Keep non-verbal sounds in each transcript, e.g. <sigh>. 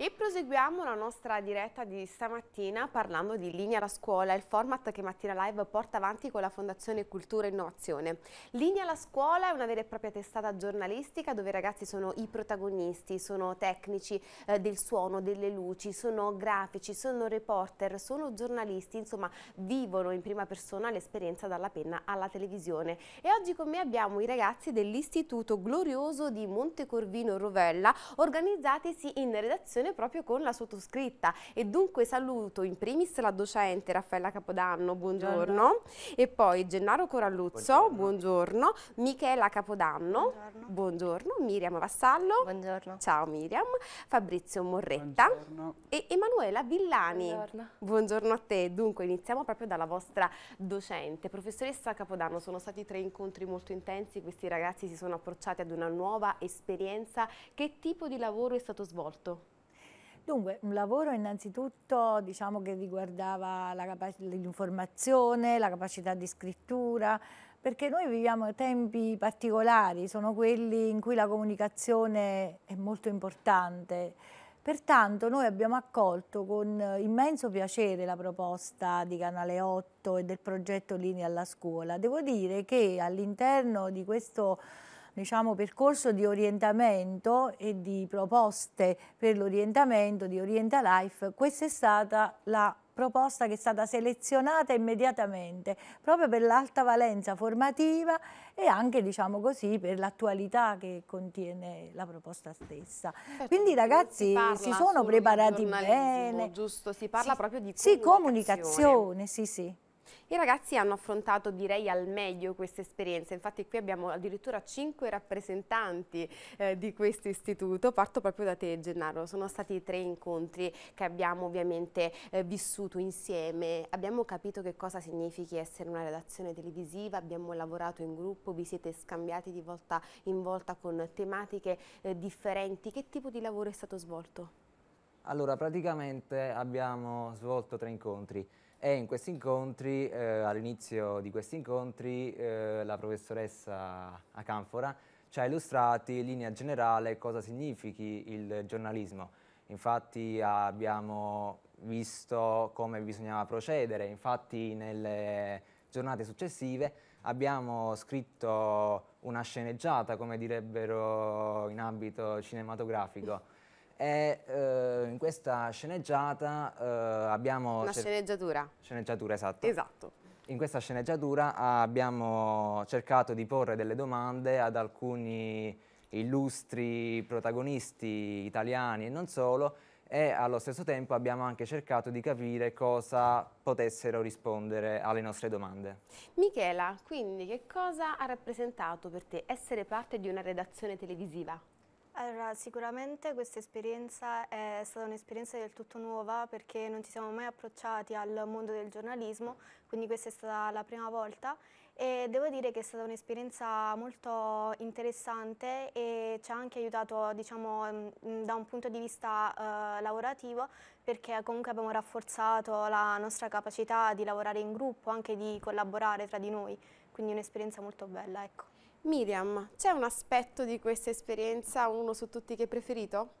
ip Proseguiamo la nostra diretta di stamattina parlando di Linea alla Scuola, il format che Mattina Live porta avanti con la Fondazione Cultura e Innovazione. Linea alla Scuola è una vera e propria testata giornalistica dove i ragazzi sono i protagonisti, sono tecnici eh, del suono, delle luci, sono grafici, sono reporter, sono giornalisti, insomma vivono in prima persona l'esperienza dalla penna alla televisione. E oggi con me abbiamo i ragazzi dell'Istituto Glorioso di Montecorvino Rovella organizzatisi in redazione proprio proprio con la sottoscritta e dunque saluto in primis la docente Raffaella Capodanno, buongiorno, buongiorno. e poi Gennaro Coralluzzo, buongiorno, buongiorno. Michela Capodanno, buongiorno. buongiorno. Miriam Vassallo, buongiorno, ciao Miriam, Fabrizio Morretta buongiorno. e Emanuela Villani, buongiorno. buongiorno a te, dunque iniziamo proprio dalla vostra docente, professoressa Capodanno, sono stati tre incontri molto intensi, questi ragazzi si sono approcciati ad una nuova esperienza, che tipo di lavoro è stato svolto? Dunque, un lavoro innanzitutto diciamo, che riguardava l'informazione, la, la capacità di scrittura, perché noi viviamo tempi particolari, sono quelli in cui la comunicazione è molto importante. Pertanto noi abbiamo accolto con immenso piacere la proposta di Canale 8 e del progetto Linea alla Scuola. Devo dire che all'interno di questo diciamo, percorso di orientamento e di proposte per l'orientamento di Orienta Life, questa è stata la proposta che è stata selezionata immediatamente proprio per l'alta valenza formativa e anche diciamo così per l'attualità che contiene la proposta stessa. Certo, Quindi i ragazzi si, si sono preparati bene. Giusto, si parla si, proprio di comunicazione. Sì, comunicazione, sì, sì. I ragazzi hanno affrontato direi al meglio questa esperienza, infatti qui abbiamo addirittura cinque rappresentanti eh, di questo istituto. Parto proprio da te Gennaro, sono stati tre incontri che abbiamo ovviamente eh, vissuto insieme, abbiamo capito che cosa significhi essere una redazione televisiva, abbiamo lavorato in gruppo, vi siete scambiati di volta in volta con tematiche eh, differenti, che tipo di lavoro è stato svolto? Allora, praticamente abbiamo svolto tre incontri. E in questi incontri, eh, all'inizio di questi incontri, eh, la professoressa Acanfora ci ha illustrati in linea generale cosa significhi il giornalismo. Infatti abbiamo visto come bisognava procedere, infatti nelle giornate successive abbiamo scritto una sceneggiata, come direbbero in ambito cinematografico e eh, in questa sceneggiata eh, abbiamo... Una sceneggiatura. Sceneggiatura, esatto. Esatto. In questa sceneggiatura ah, abbiamo cercato di porre delle domande ad alcuni illustri protagonisti italiani e non solo e allo stesso tempo abbiamo anche cercato di capire cosa potessero rispondere alle nostre domande. Michela, quindi che cosa ha rappresentato per te essere parte di una redazione televisiva? Allora, sicuramente questa esperienza è stata un'esperienza del tutto nuova perché non ci siamo mai approcciati al mondo del giornalismo, quindi questa è stata la prima volta e devo dire che è stata un'esperienza molto interessante e ci ha anche aiutato diciamo, mm, da un punto di vista eh, lavorativo perché comunque abbiamo rafforzato la nostra capacità di lavorare in gruppo, anche di collaborare tra di noi, quindi un'esperienza molto bella. Ecco. Miriam, c'è un aspetto di questa esperienza, uno su tutti che è preferito?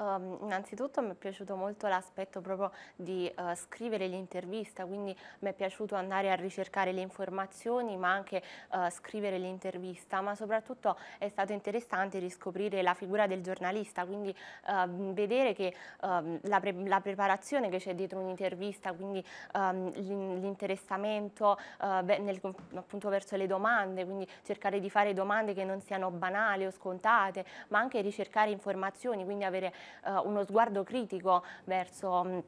Um, innanzitutto mi è piaciuto molto l'aspetto proprio di uh, scrivere l'intervista, quindi mi è piaciuto andare a ricercare le informazioni ma anche uh, scrivere l'intervista, ma soprattutto è stato interessante riscoprire la figura del giornalista, quindi uh, vedere che ehm, la, pre la, preparazione che c'è dietro un'intervista, quindi um, l'interessamento eh, appunto verso le domande, quindi cercare di fare domande che non siano banali o scontate, ma anche ricercare informazioni, quindi avere eh, uno sguardo critico verso mm,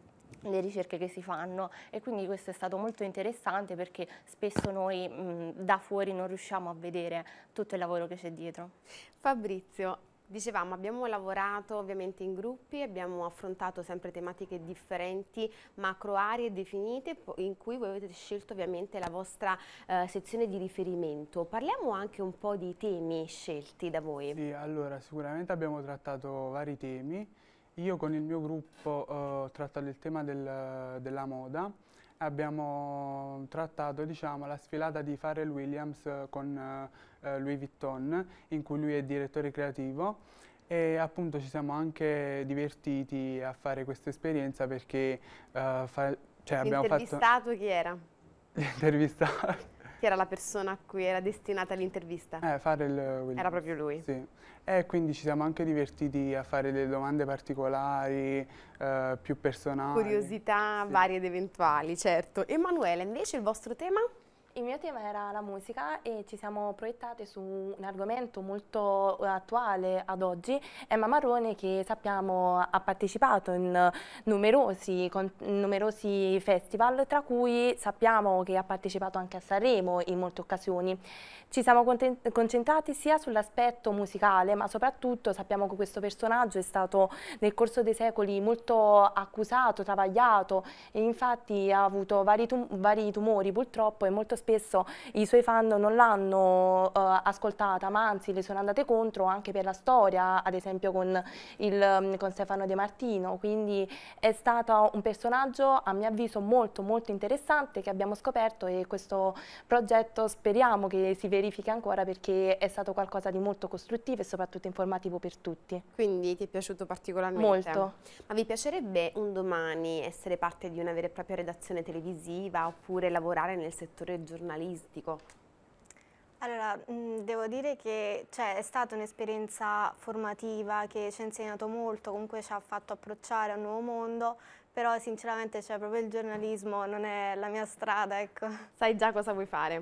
le ricerche che si fanno e quindi questo è stato molto interessante perché spesso noi mh, mm, da fuori non riusciamo a vedere tutto il lavoro che c'è dietro. Fabrizio, Dicevamo, abbiamo lavorato ovviamente in gruppi, abbiamo affrontato sempre tematiche differenti, macro aree definite in cui voi avete scelto ovviamente la vostra eh, sezione di riferimento. Parliamo anche un po' di temi scelti da voi. Sì, allora sicuramente abbiamo trattato vari temi. Io con il mio gruppo eh, ho trattato il tema del, della moda, abbiamo trattato diciamo, la sfilata di Pharrell Williams con eh, eh Louis Vuitton, in cui lui è direttore creativo e appunto ci siamo anche divertiti a fare questa esperienza perché eh, fa, cioè abbiamo fatto... L'intervistato chi era? L'intervistato... <laughs> chi era la persona a cui era destinata l'intervista? Eh, Farrell eh, Williams. Era proprio lui? Sì. E quindi ci siamo anche divertiti a fare delle domande particolari, eh, più personali. Curiosità sì. varie ed eventuali, certo. Emanuele, invece il vostro tema? Il mio tema era la musica e ci siamo proiettate su un argomento molto eh, attuale ad oggi. Emma Marrone che sappiamo ha partecipato in numerosi, con, numerosi, festival, tra cui sappiamo che ha partecipato anche a Sanremo in molte occasioni. Ci siamo concentrati sia sull'aspetto musicale ma soprattutto sappiamo che questo personaggio è stato nel corso dei secoli molto accusato, travagliato e infatti ha avuto vari, tum vari tumori purtroppo e molto spesso i suoi fan non l'hanno uh, ascoltata, ma anzi le sono andate contro anche per la storia, ad esempio con, il, mm, con Stefano De Martino, quindi è stato un personaggio a mio avviso molto molto interessante che abbiamo scoperto e questo progetto speriamo che si verifichi ancora perché è stato qualcosa di molto costruttivo e soprattutto informativo per tutti. Quindi ti è piaciuto particolarmente? Molto. Ma vi piacerebbe un domani essere parte di una vera e propria redazione televisiva oppure lavorare nel settore giornalistico? giornalistico? Allora, devo dire che cioè, è stata un'esperienza formativa che ci ha insegnato molto, comunque ci ha fatto approcciare a un nuovo mondo, però sinceramente cioè, proprio il giornalismo non è la mia strada, ecco. <laughs> Sai già cosa vuoi fare?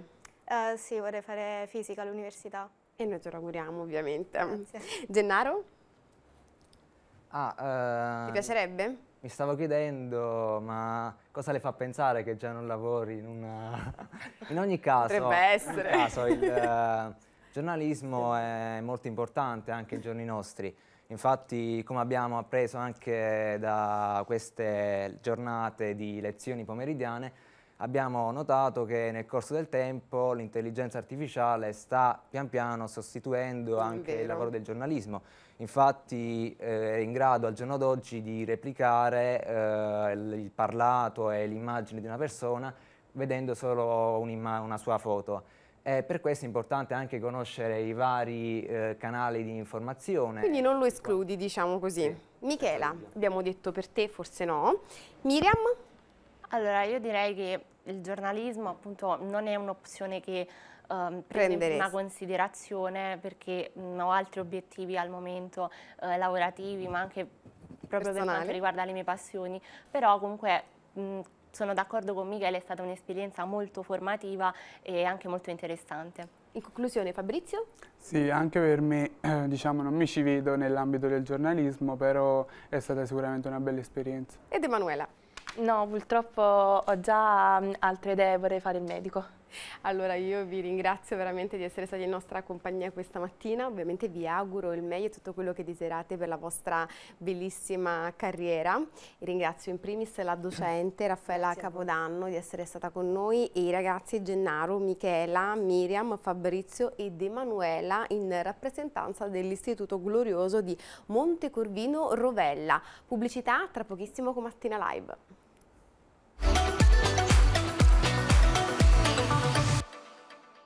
Uh, sì, vorrei fare fisica all'università. E noi te lo auguriamo, ovviamente. Grazie. Gennaro? Ah, uh... Ti piacerebbe? mi stavo chiedendo, ma cosa le fa pensare che già non lavori in una... <laughs> in ogni caso... Potrebbe essere. Caso, il <laughs> eh, giornalismo è molto importante anche ai giorni nostri. Infatti, come abbiamo appreso anche da queste giornate di lezioni pomeridiane, abbiamo notato che nel corso del tempo l'intelligenza artificiale sta pian piano sostituendo mm, anche il lavoro del giornalismo. Infatti eh, è in grado al giorno d'oggi di replicare eh, il parlato e l'immagine di una persona vedendo solo un una sua foto. E per questo è importante anche conoscere i vari eh, canali di informazione. Quindi non lo escludi, diciamo così. Sì. Michela, abbiamo detto per te, forse no. Miriam? Allora, io direi che il giornalismo appunto non è un'opzione che ehm, prende in una considerazione perché mh, ho altri obiettivi al momento eh, lavorativi ma anche proprio Personale. per quanto riguarda le mie passioni però comunque mh, sono d'accordo con Michele, è stata un'esperienza molto formativa e anche molto interessante. In conclusione Fabrizio? Sì, anche per me, eh, diciamo, non mi ci vedo nell'ambito del giornalismo, però è stata sicuramente una bella esperienza. Ed Emanuela? No, purtroppo ho già mm, altre idee, vorrei fare il medico. Allora io vi ringrazio veramente di essere stati in nostra compagnia questa mattina, ovviamente vi auguro il meglio e tutto quello che desiderate per la vostra bellissima carriera. Ringrazio in primis la docente Raffaella Grazie. Capodanno di essere stata con noi e i ragazzi Gennaro, Michela, Miriam, Fabrizio ed Emanuela in rappresentanza dell'Istituto Glorioso di Montecorvino Rovella. Pubblicità tra pochissimo con Mattina Live.